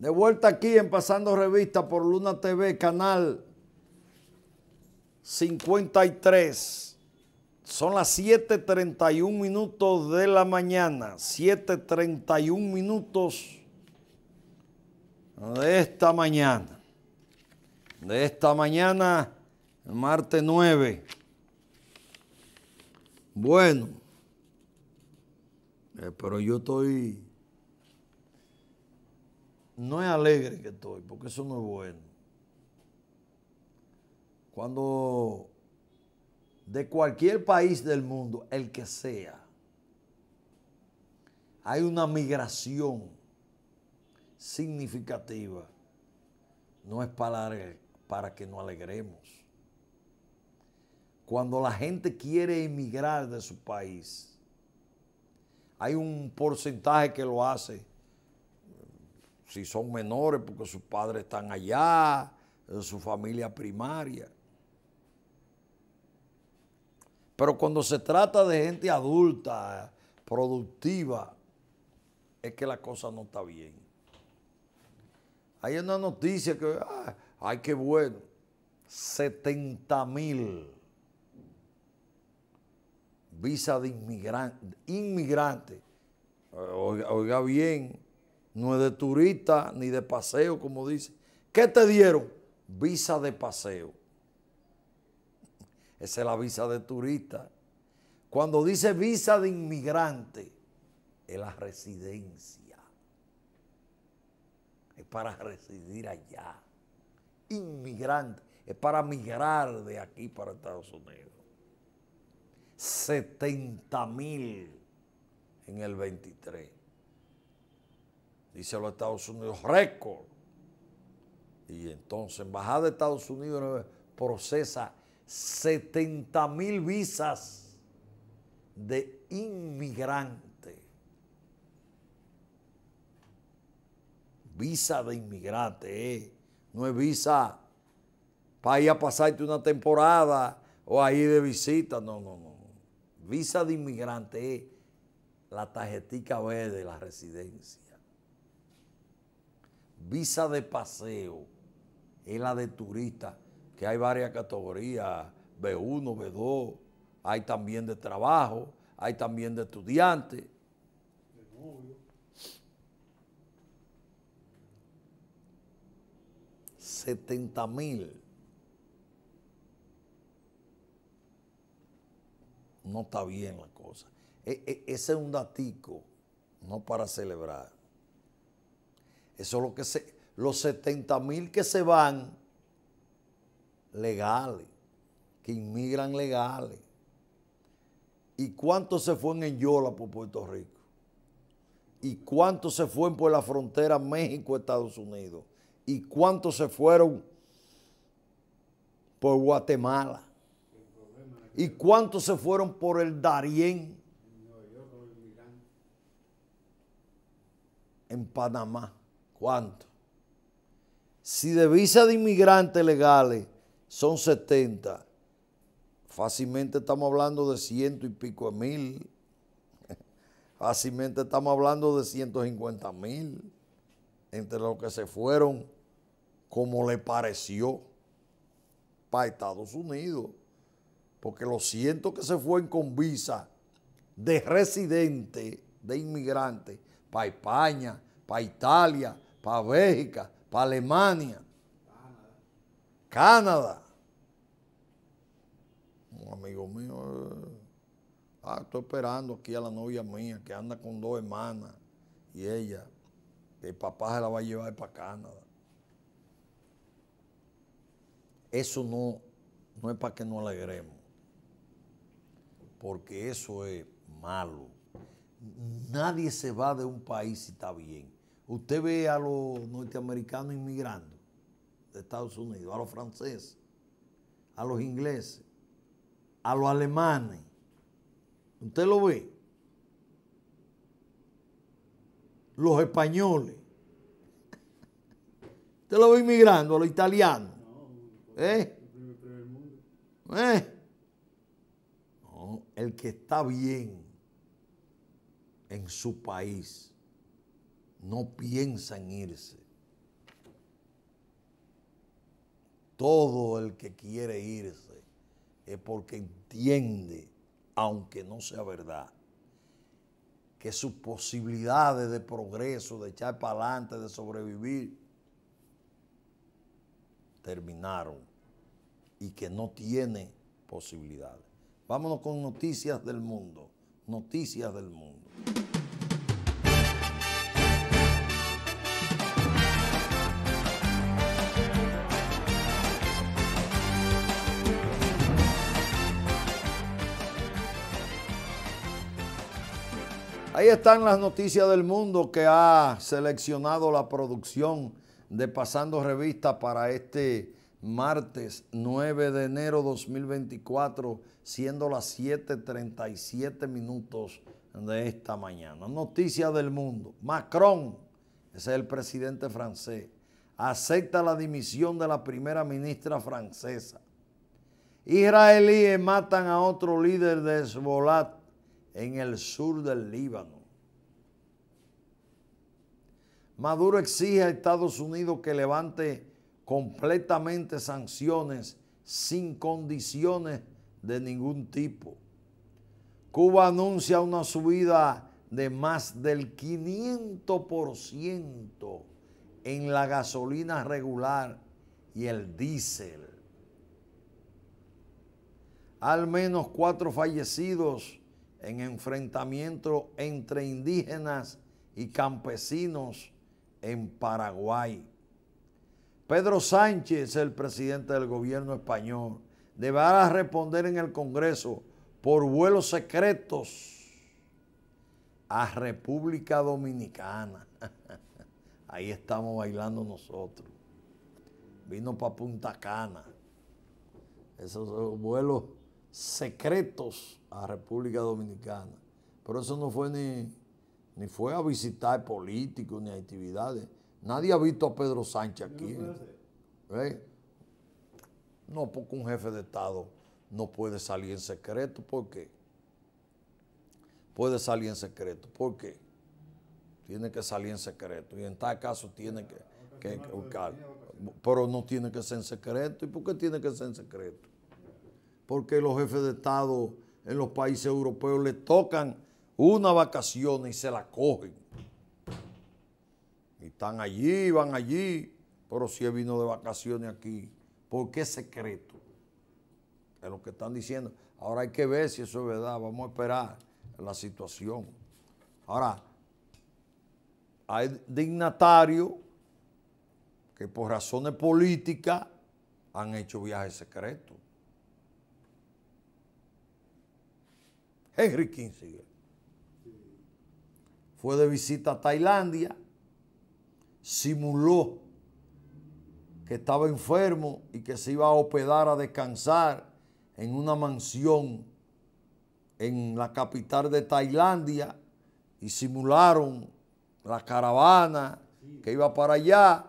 De vuelta aquí en Pasando Revista por Luna TV, canal 53. Son las 7.31 minutos de la mañana. 7.31 minutos de esta mañana. De esta mañana, martes 9. Bueno, eh, pero yo estoy no es alegre que estoy, porque eso no es bueno. Cuando de cualquier país del mundo, el que sea, hay una migración significativa, no es para, que nos alegremos. Cuando la gente quiere emigrar de su país, hay un porcentaje que lo hace si son menores porque sus padres están allá, en eh, su familia primaria. Pero cuando se trata de gente adulta, productiva, es que la cosa no está bien. Hay una noticia que, ah, ay, qué bueno, 70 mil visas de inmigrantes. Inmigrante. inmigrante. Eh, oiga bien, no es de turista ni de paseo, como dice. ¿Qué te dieron? Visa de paseo. Esa es la visa de turista. Cuando dice visa de inmigrante, es la residencia. Es para residir allá. Inmigrante. Es para migrar de aquí para Estados Unidos. 70 mil en el 23 dice los Estados Unidos, récord. Y entonces, Embajada de Estados Unidos procesa 70 mil visas de inmigrante. Visa de inmigrante, eh. no es visa para ir a pasarte una temporada o ahí de visita, no, no, no. Visa de inmigrante es la tarjetica verde de la residencia visa de paseo es la de turista, que hay varias categorías, B1, B2, hay también de trabajo, hay también de estudiante. De Setenta mil. No está bien la cosa. E, e, ese es un datico, no para celebrar. Eso es lo que se, los 70 mil que se van legales, que inmigran legales. ¿Y cuántos se fueron en Yola por Puerto Rico? ¿Y cuántos se fueron por la frontera México-Estados Unidos? ¿Y cuántos se fueron por Guatemala? ¿Y cuántos se fueron por el Darién? En Panamá. ¿Cuánto? Si de visa de inmigrantes legales son 70, fácilmente estamos hablando de ciento y pico de mil. Fácilmente estamos hablando de 150 mil entre los que se fueron como le pareció para Estados Unidos. Porque los cientos que se fueron con visa de residente, de inmigrante, para España, para Italia, para Bélgica, para Alemania, Canadá. Un amigo mío, eh, ah, estoy esperando aquí a la novia mía que anda con dos hermanas y ella, el papá se la va a llevar para Canadá. Eso no, no es para que nos alegremos, porque eso es malo. Nadie se va de un país si está bien. Usted ve a los norteamericanos inmigrando de Estados Unidos, a los franceses, a los ingleses, a los alemanes. Usted lo ve. Los españoles. Usted lo ve inmigrando, a los italianos. ¿Eh? ¿Eh? No, el que está bien en su país no piensa en irse. Todo el que quiere irse es porque entiende, aunque no sea verdad, que sus posibilidades de progreso, de echar para adelante, de sobrevivir, terminaron y que no tiene posibilidades. Vámonos con noticias del mundo, noticias del mundo. Ahí están las noticias del mundo que ha seleccionado la producción de Pasando Revista para este martes 9 de enero 2024, siendo las 7.37 minutos de esta mañana. Noticias del mundo. Macron, ese es el presidente francés, acepta la dimisión de la primera ministra francesa. Israelíes matan a otro líder de en el sur del Líbano. Maduro exige a Estados Unidos que levante completamente sanciones sin condiciones de ningún tipo. Cuba anuncia una subida de más del 500% en la gasolina regular y el diésel. Al menos cuatro fallecidos en enfrentamiento entre indígenas y campesinos en Paraguay. Pedro Sánchez, el presidente del gobierno español, deberá responder en el Congreso por vuelos secretos a República Dominicana. Ahí estamos bailando nosotros. Vino para Punta Cana. Esos vuelos secretos a República Dominicana. Pero eso no fue ni, ni fue a visitar políticos ni a actividades. Nadie ha visto a Pedro Sánchez aquí. ¿Eh? No, porque un jefe de Estado no puede salir en secreto. ¿Por qué? Puede salir en secreto. ¿Por qué? Tiene que salir en secreto. Y en tal caso tiene que, que, que buscar. Pero no tiene que ser en secreto. ¿Y por qué tiene que ser en secreto? porque los jefes de Estado en los países europeos le tocan una vacación y se la cogen. Y están allí, van allí, pero si él vino de vacaciones aquí, ¿por qué secreto? Es lo que están diciendo. Ahora hay que ver si eso es verdad, vamos a esperar la situación. Ahora, hay dignatarios que por razones políticas han hecho viajes secretos. Henry Kissinger. Fue de visita a Tailandia, simuló que estaba enfermo y que se iba a hospedar a descansar en una mansión en la capital de Tailandia y simularon la caravana que iba para allá,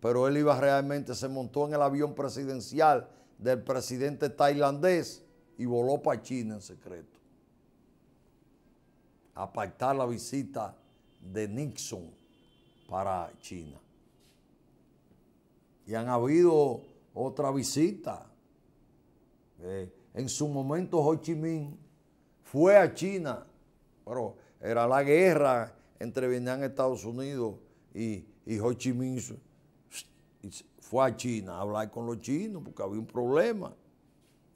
pero él iba realmente, se montó en el avión presidencial del presidente tailandés y voló para China en secreto a pactar la visita de Nixon para China. Y han habido otra visita. Eh, en su momento Ho Chi Minh fue a China, pero era la guerra entre Vietnam y Estados Unidos y, Ho Chi Minh fue a China a hablar con los chinos porque había un problema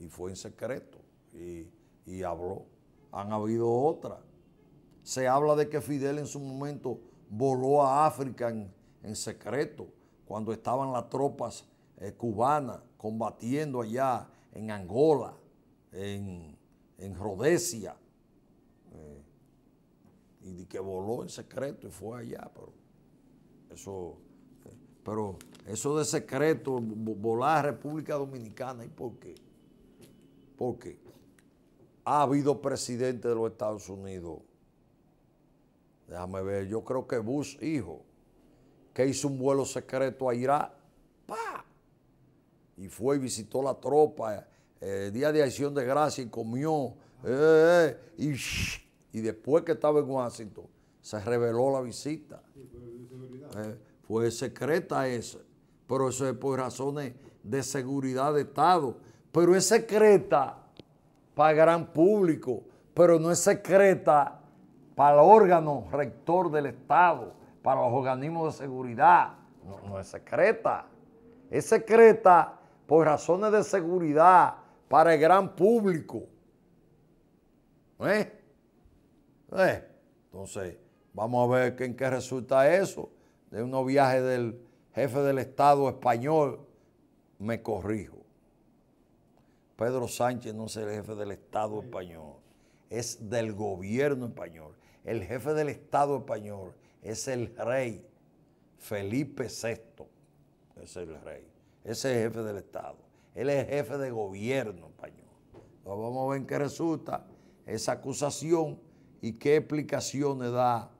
y fue en secreto y, y habló. Han habido otra se habla de que Fidel en su momento voló a África en, secreto, cuando estaban las tropas eh, cubanas combatiendo allá en Angola, en, en Rhodesia. Eh, y que voló en secreto y fue allá, pero eso, eh, pero eso de secreto, volar a República Dominicana, ¿y por qué? Porque ha habido presidente de los Estados Unidos Déjame ver, yo creo que Bush, hijo, que hizo un vuelo secreto a Irak, ¡pa! Y fue y visitó la tropa, el eh, día de acción de gracia y comió, eh, eh, y, y, después que estaba en Washington, se reveló la visita. fue secreta esa, pero eso es por razones de seguridad de Estado. Pero es secreta para gran público, pero no es secreta para el órgano rector del Estado, para los organismos de seguridad. No, es secreta. Es secreta por razones de seguridad para el gran público. ¿Eh? ¿Eh? Entonces, vamos a ver en qué resulta eso. De unos viaje del jefe del Estado español, me corrijo. Pedro Sánchez no es el jefe del Estado español, es del gobierno español el jefe del Estado español es el rey Felipe VI. Es el rey. Ese es el jefe del Estado. Él es el jefe de gobierno español. vamos a ver qué resulta esa acusación y qué explicaciones da.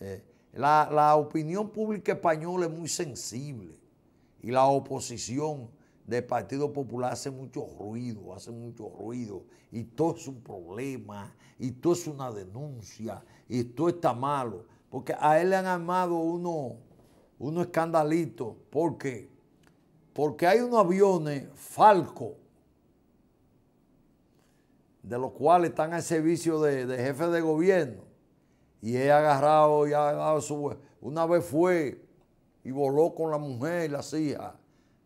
Eh, la, la opinión pública española es muy sensible y la oposición del Partido Popular hace mucho ruido, hace mucho ruido, y todo es un problema, y todo es una denuncia, y tú está malo. Porque a él le han armado uno, uno escandalito. ¿Por qué? Porque hay unos aviones Falco, de los cuales están al servicio de, jefe de gobierno. Y he agarrado, y ha dado su... Una vez fue y voló con la mujer y las hijas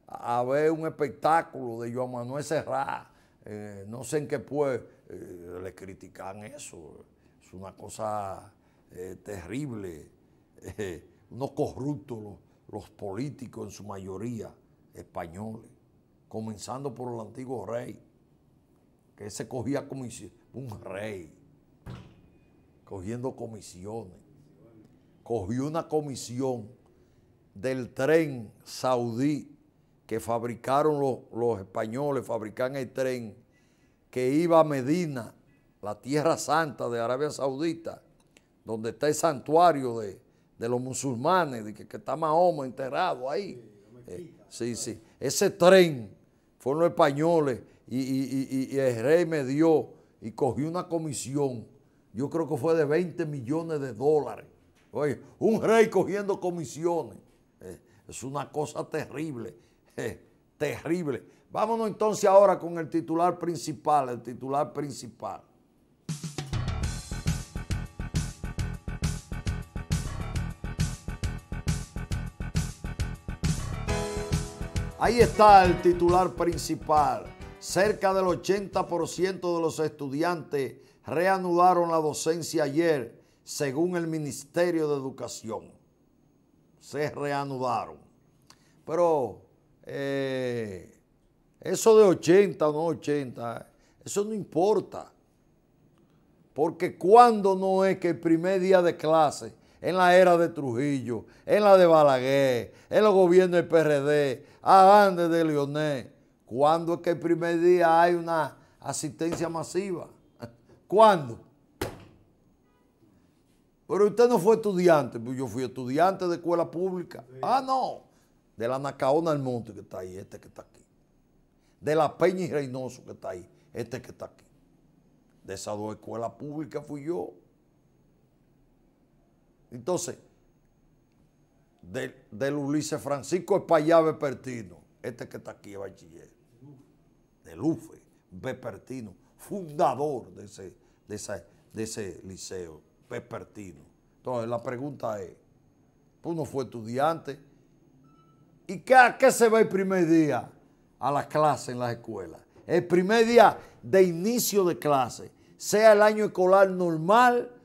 a ver un espectáculo de Joan Manuel Serra. Eh, no sé en qué pues le critican eso. Es una cosa eh, terrible, eh, unos corruptos los, políticos en su mayoría españoles, comenzando por el antiguo rey, que se cogía comisiones, un rey, cogiendo comisiones. Cogió una comisión del tren saudí que fabricaron los, los españoles, fabrican el tren que iba a Medina la Tierra Santa de Arabia Saudita, donde está el santuario de, los musulmanes, que, está Mahoma enterrado ahí. Sí, eh, sí, Ese tren fueron los españoles y, el rey me dio y cogió una comisión. Yo creo que fue de 20 millones de dólares. Oye, un rey cogiendo comisiones. Eh, es una cosa terrible, eh, terrible. Vámonos entonces ahora con el titular principal, el titular principal. Ahí está el titular principal. Cerca del 80% de los estudiantes reanudaron la docencia ayer, según el Ministerio de Educación. Se reanudaron. Pero eh, eso de 80 o no 80, eso no importa. Porque cuando no es que el primer día de clase en la era de Trujillo, en la de Balaguer, en los gobiernos del PRD, a Andes de Leonel. ¿Cuándo es que el primer día hay una asistencia masiva? ¿Cuándo? Pero usted no fue estudiante, pues yo fui estudiante de escuela pública. Ah, no, de la Nacaona del Monte que está ahí, este que está aquí. De la Peña y Reynoso que está ahí, este que está aquí. De esas dos escuelas públicas fui yo. Entonces, del, del Ulises Francisco Espaillá Bepertino, este que está aquí, bachiller, De UFE, Bepertino, fundador de ese, ese liceo, Bepertino. Entonces, la pregunta es, uno pues, fue estudiante, ¿y qué, a qué se va el primer día? A la clase en las escuelas. El primer día de inicio de clase, sea el año escolar normal,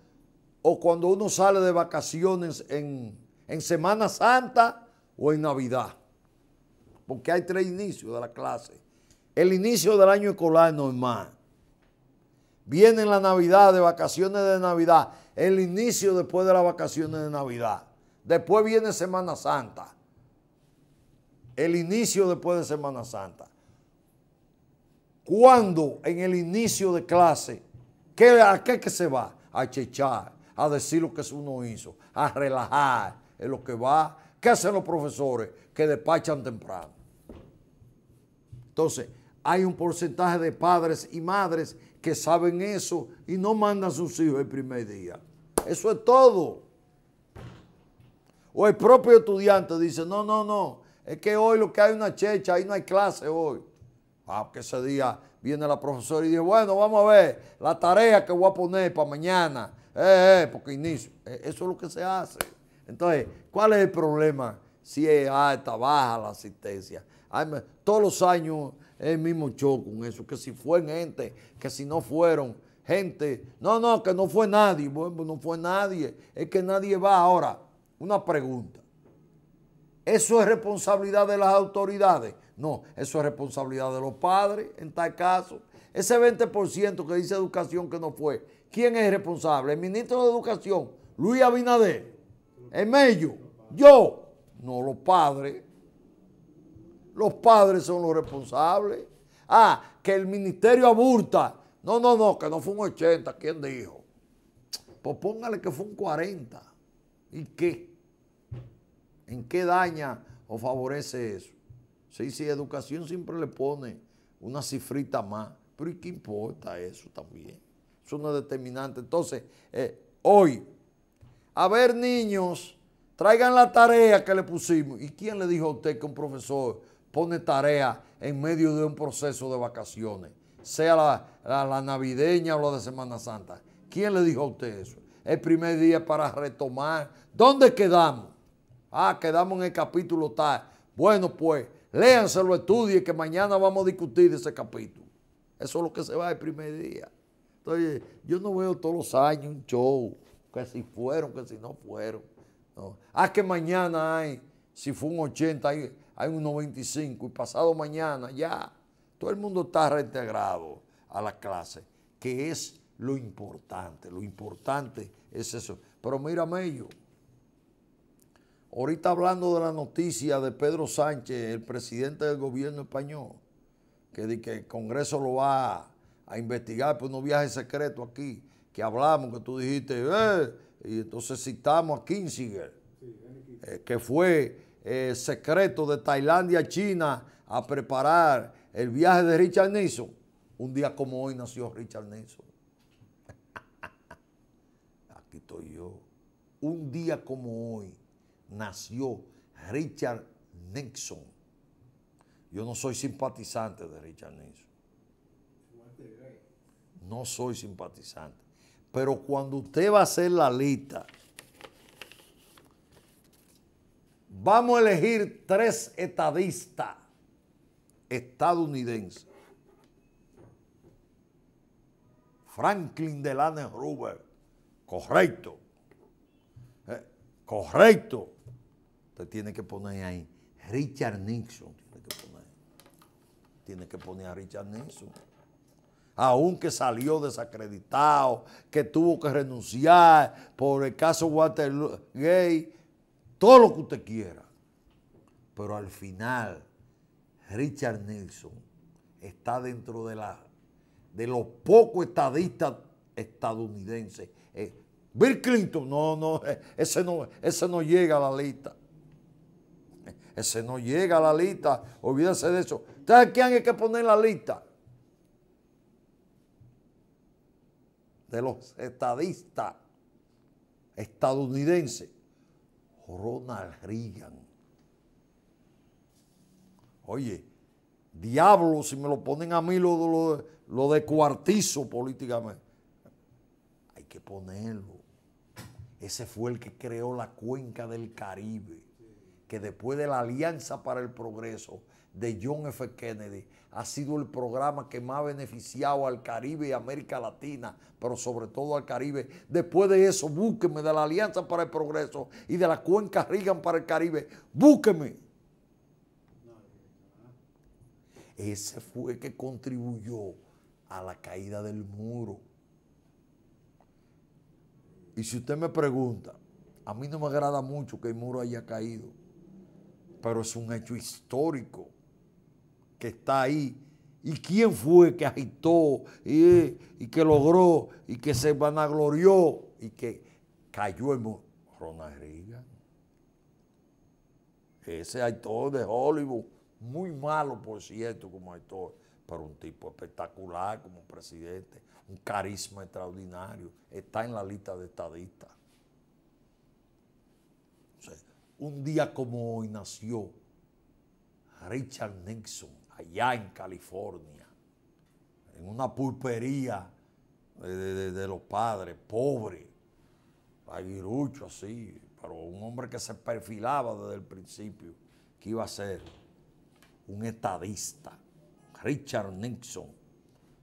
o cuando uno sale de vacaciones en, Semana Santa o en Navidad. Porque hay tres inicios de la clase. El inicio del año escolar normal. Viene la Navidad, de vacaciones de Navidad. El inicio después de las vacaciones de Navidad. Después viene Semana Santa. El inicio después de Semana Santa. ¿Cuándo? en el inicio de clase, ¿qué, ¿a qué que se va? A chechar, a decir lo que uno hizo, a relajar. en lo que va. ¿Qué hacen los profesores que despachan temprano? Entonces, hay un porcentaje de padres y madres que saben eso y no mandan a sus hijos el primer día. Eso es todo. O el propio estudiante dice, no, no, no, es que hoy lo que hay una checha, ahí no hay clase hoy. Ah, que ese día viene la profesora y dice, bueno, vamos a ver la tarea que voy a poner para mañana. Eh, eh, porque inicio. Eh, eso es lo que se hace. Entonces, ¿cuál es el problema? Si es alta, baja la asistencia. todos los años es el mismo show con eso, que si fueron gente, que si no fueron gente. No, no, que no fue nadie. Bueno, no fue nadie. Es que nadie va ahora. Una pregunta. ¿Eso es responsabilidad de las autoridades? No, eso es responsabilidad de los padres en tal caso. Ese 20% que dice educación que no fue, ¿Quién es responsable? El ministro de Educación, Luis Abinader, el medio, yo, no los padres. Los padres son los responsables. Ah, que el ministerio aburta. No, no, no, que no fue un 80, ¿quién dijo? Pues póngale que fue un 40. ¿Y qué? ¿En qué daña o favorece eso? Sí, sí, educación siempre le pone una cifrita más. Pero ¿y qué importa eso también? es determinante. Entonces, eh, hoy, a ver niños, traigan la tarea que le pusimos. ¿Y quién le dijo a usted que un profesor pone tarea en medio de un proceso de vacaciones? Sea la, navideña o la de Semana Santa. ¿Quién le dijo a usted eso? El primer día para retomar. ¿Dónde quedamos? Ah, quedamos en el capítulo tal. Bueno, pues, léanselo, estudie, que mañana vamos a discutir ese capítulo. Eso es lo que se va el primer día. Entonces, yo no veo todos los años un show, que si fueron, que si no fueron. Ah, que mañana hay, si fue un 80, hay, un 95, y pasado mañana ya. Todo el mundo está reintegrado a la clase, que es lo importante. Lo importante es eso. Pero mira, yo. ahorita hablando de la noticia de Pedro Sánchez, el presidente del gobierno español, que, dice que el Congreso lo va a, a investigar por pues, unos viajes secretos aquí, que hablamos, que tú dijiste, eh, y entonces citamos a Kinsinger, eh, que fue eh, secreto de Tailandia a China a preparar el viaje de Richard Nixon. Un día como hoy nació Richard Nixon. aquí estoy yo. Un día como hoy nació Richard Nixon. Yo no soy simpatizante de Richard Nixon no soy simpatizante. Pero cuando usted va a hacer la lista, vamos a elegir tres estadistas estadounidenses. Franklin Delano Ruber, correcto. Eh, correcto. Usted tiene que poner ahí Richard Nixon. Tiene que poner, tiene que poner a Richard Nixon. Aunque que salió desacreditado, que tuvo que renunciar por el caso Gay. todo lo que usted quiera. Pero al final, Richard Nelson está dentro de, la, de los pocos estadistas estadounidenses. Eh, Bill Clinton, no, no, eh, ese no, ese llega a la lista. Ese no llega a la lista, olvídese de eso. ¿Ustedes quién hay que poner en la lista? de los estadistas estadounidenses, Ronald Reagan. Oye, diablo, si me lo ponen a mí lo, de cuartizo políticamente. Hay que ponerlo. Ese fue el que creó la cuenca del Caribe, que después de la Alianza para el Progreso de John F. Kennedy ha sido el programa que más ha beneficiado al Caribe y América Latina, pero sobre todo al Caribe. Después de eso, búsqueme de la Alianza para el Progreso y de la Cuenca Reagan para el Caribe. Búsqueme. Ese fue el que contribuyó a la caída del muro. Y si usted me pregunta, a mí no me agrada mucho que el muro haya caído, pero es un hecho histórico está ahí y quién fue que agitó y, que logró y que se vanaglorió y que cayó en Ronald Reagan. Ese actor de Hollywood, muy malo por cierto como actor, pero un tipo espectacular como presidente, un carisma extraordinario, está en la lista de estadistas. un día como hoy nació Richard Nixon allá en California, en una pulpería de, los padres, pobre, aguirucho así, pero un hombre que se perfilaba desde el principio, que iba a ser un estadista, Richard Nixon.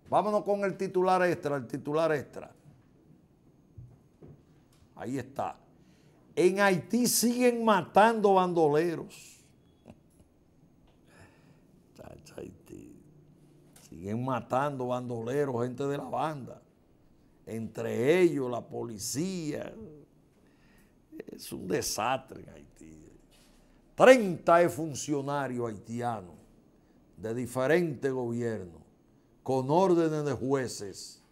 Vámonos con el titular extra, el titular extra. Ahí está. En Haití siguen matando bandoleros. siguen matando bandoleros, gente de la banda. Entre ellos la policía. Es un desastre en Haití. 30 funcionarios haitianos de diferentes gobiernos con órdenes de jueces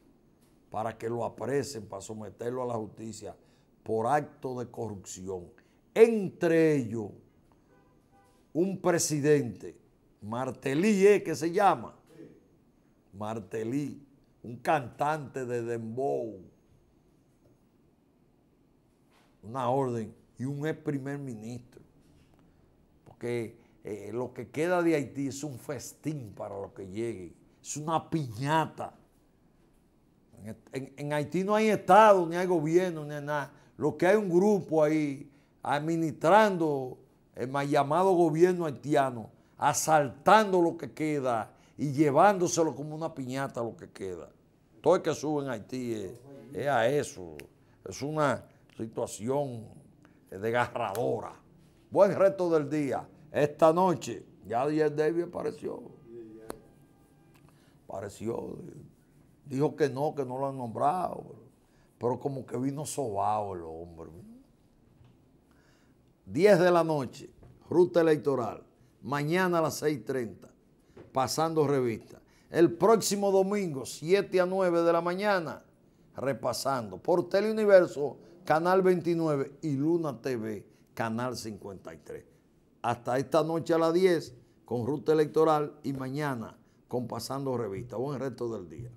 para que lo apresen, para someterlo a la justicia por acto de corrupción. Entre ellos, un presidente, Martelí, eh, que se llama, Martelí, un cantante de Dembow, una orden y un ex primer ministro. Porque eh, lo que queda de Haití es un festín para lo que llegue, es una piñata. En, Haití no hay Estado, ni hay gobierno, ni nada. Lo que hay un grupo ahí administrando el eh, mal llamado gobierno haitiano, asaltando lo que queda y llevándoselo como una piñata lo que queda. Todo el que sube en Haití es, a eso. Es una situación desgarradora. Buen reto del día. Esta noche ya Díaz David apareció. Apareció. Dijo que no, que no lo han nombrado. Pero como que vino sobado el hombre. 10 de la noche, ruta electoral. Mañana a las 6.30 pasando revista. El próximo domingo, 7 a 9 de la mañana, repasando por Teleuniverso, Canal 29 y Luna TV, Canal 53. Hasta esta noche a las 10 con Ruta Electoral y mañana con Pasando Revista. Buen resto del día.